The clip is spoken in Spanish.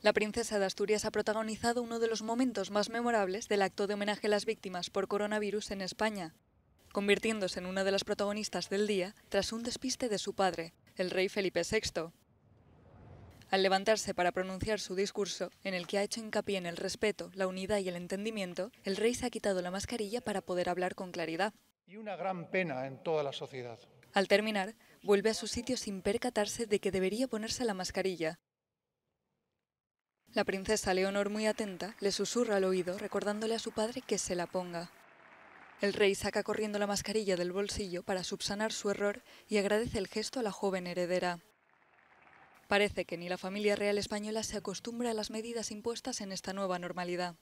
La princesa de Asturias ha protagonizado uno de los momentos más memorables del acto de homenaje a las víctimas por coronavirus en España, convirtiéndose en una de las protagonistas del día tras un despiste de su padre, el rey Felipe VI. Al levantarse para pronunciar su discurso, en el que ha hecho hincapié en el respeto, la unidad y el entendimiento, el rey se ha quitado la mascarilla para poder hablar con claridad. Y una gran pena en toda la sociedad. Al terminar, vuelve a su sitio sin percatarse de que debería ponerse la mascarilla, la princesa Leonor, muy atenta, le susurra al oído, recordándole a su padre que se la ponga. El rey saca corriendo la mascarilla del bolsillo para subsanar su error y agradece el gesto a la joven heredera. Parece que ni la familia real española se acostumbra a las medidas impuestas en esta nueva normalidad.